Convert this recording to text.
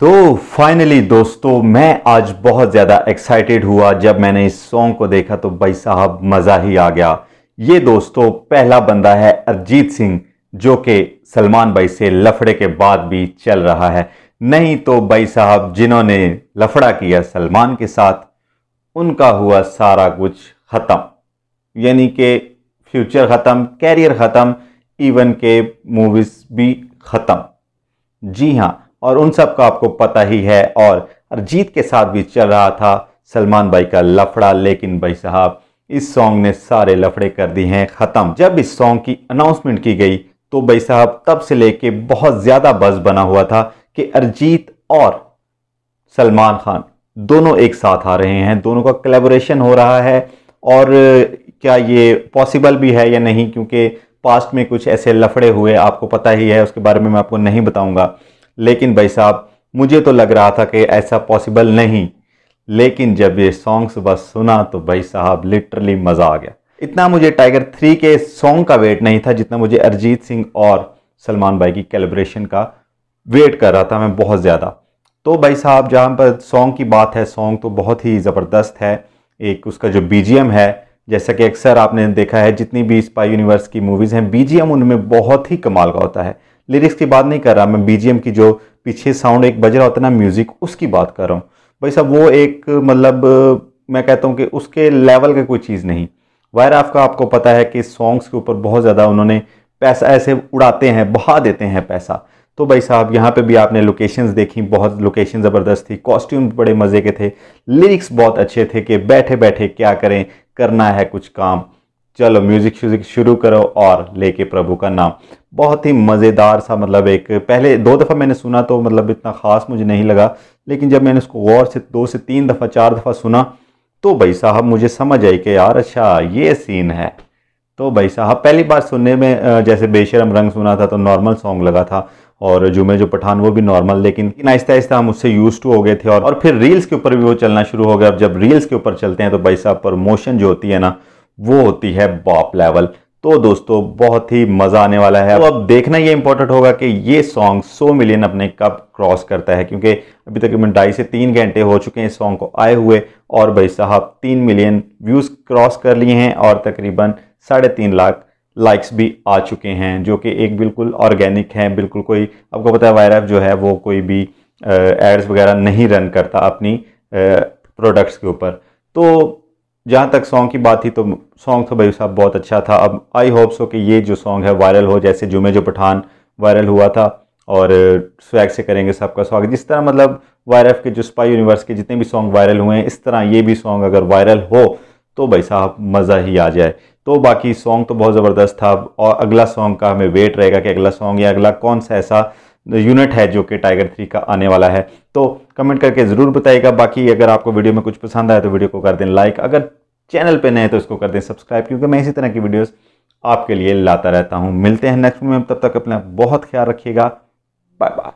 तो फाइनली दोस्तों मैं आज बहुत ज़्यादा एक्साइटेड हुआ जब मैंने इस सॉन्ग को देखा तो भाई साहब मज़ा ही आ गया ये दोस्तों पहला बंदा है अरिजीत सिंह जो कि सलमान भाई से लफड़े के बाद भी चल रहा है नहीं तो भाई साहब जिन्होंने लफड़ा किया सलमान के साथ उनका हुआ सारा कुछ ख़त्म यानी कि फ्यूचर ख़त्म कैरियर ख़त्म इवन के मूवीज़ भी ख़त्म जी हाँ और उन सब का आपको पता ही है और अरजीत के साथ भी चल रहा था सलमान भाई का लफड़ा लेकिन भाई साहब इस सॉन्ग ने सारे लफड़े कर दिए हैं ख़त्म जब इस सॉन्ग की अनाउंसमेंट की गई तो भाई साहब तब से लेके बहुत ज़्यादा बस बना हुआ था कि अरिजीत और सलमान खान दोनों एक साथ आ रहे हैं दोनों का कलेबोरेशन हो रहा है और क्या ये पॉसिबल भी है या नहीं क्योंकि पास्ट में कुछ ऐसे लफड़े हुए आपको पता ही है उसके बारे में मैं आपको नहीं बताऊंगा लेकिन भाई साहब मुझे तो लग रहा था कि ऐसा पॉसिबल नहीं लेकिन जब ये सॉन्ग्स बस सुना तो भाई साहब लिटरली मज़ा आ गया इतना मुझे टाइगर थ्री के सॉन्ग का वेट नहीं था जितना मुझे अरिजीत सिंह और सलमान भाई की कैलिब्रेशन का वेट कर रहा था मैं बहुत ज़्यादा तो भाई साहब जहाँ पर सॉन्ग की बात है सॉन्ग तो बहुत ही ज़बरदस्त है एक उसका जो बी है जैसा कि अक्सर आपने देखा है जितनी भी स्पाई यूनिवर्स की मूवीज़ हैं बी उनमें बहुत ही कमाल का होता है लिरिक्स की बात नहीं कर रहा मैं बीजीएम की जो पीछे साउंड एक बज रहा होता है ना म्यूज़िक उसकी बात कर रहा हूँ भाई साहब वो एक मतलब मैं कहता हूँ कि उसके लेवल का कोई चीज़ नहीं वायर आफ का आपको पता है कि सॉन्ग्स के ऊपर बहुत ज़्यादा उन्होंने पैसा ऐसे उड़ाते हैं बहा देते हैं पैसा तो भाई साहब यहाँ पे भी आपने लोकेशंस देखी बहुत लोकेशन ज़बरदस्त थी कॉस्ट्यूम बड़े मज़े के थे लिरिक्स बहुत अच्छे थे कि बैठे बैठे क्या करें करना है कुछ काम चलो म्यूज़िक श्यूज़िक शुरू करो और लेके प्रभु का नाम बहुत ही मज़ेदार सा मतलब एक पहले दो दफ़ा मैंने सुना तो मतलब इतना ख़ास मुझे नहीं लगा लेकिन जब मैंने उसको गौर से दो से तीन दफ़ा चार दफ़ा सुना तो भाई साहब मुझे समझ आई कि यार अच्छा ये सीन है तो भाई साहब पहली बार सुनने में जैसे बेशरम रंग सुना था तो नॉर्मल सॉन्ग लगा था और जुमे जो पठान वो भी नॉर्मल लेकिन आहिस्ता आहिस्ता हम उससे यूज टू हो गए थे और, और फिर रील्स के ऊपर भी वो चलना शुरू हो गया अब जब रील्स के ऊपर चलते हैं तो भाई साहब प्रमोशन जो होती है ना वो होती है बॉप लेवल तो दोस्तों बहुत ही मज़ा आने वाला है तो अब देखना ये इंपॉर्टेंट होगा कि ये सॉन्ग 100 मिलियन अपने कब क्रॉस करता है क्योंकि अभी तकरीबन ढाई से तीन घंटे हो चुके हैं इस सॉन्ग को आए हुए और भाई साहब तीन मिलियन व्यूज़ क्रॉस कर लिए हैं और तकरीबन साढ़े तीन लाख लाइक्स भी आ चुके हैं जो कि एक बिल्कुल ऑर्गेनिक है बिल्कुल कोई आपको पता है वायरफ जो है वो कोई भी एड्स वगैरह नहीं रन करता अपनी प्रोडक्ट्स के ऊपर तो जहाँ तक सॉन्ग की बात थी तो सॉन्ग तो भाई साहब बहुत अच्छा था अब आई होप सो कि ये जो सॉन्ग है वायरल हो जैसे जुमे जो पठान वायरल हुआ था और स्वैग से करेंगे सबका स्वागत जिस तरह मतलब वाई के जो स्पाई यूनिवर्स के जितने भी सॉन्ग वायरल हुए हैं इस तरह ये भी सॉन्ग अगर वायरल हो तो भाई साहब मज़ा ही आ जाए तो बाकी सॉन्ग तो बहुत ज़बरदस्त था और अगला सॉन्ग का हमें वेट रहेगा कि अगला सॉन्ग या अगला कौन सा ऐसा यूनिट है जो कि टाइगर थ्री का आने वाला है तो कमेंट करके ज़रूर बताइएगा बाकी अगर आपको वीडियो में कुछ पसंद आए तो वीडियो को कर दें लाइक अगर चैनल पर नए हैं तो इसको कर दें सब्सक्राइब क्योंकि मैं इसी तरह की वीडियोज़ आपके लिए लाता रहता हूँ मिलते हैं नेक्स्ट में तब तक अपना बहुत ख्याल रखिएगा बाय बाय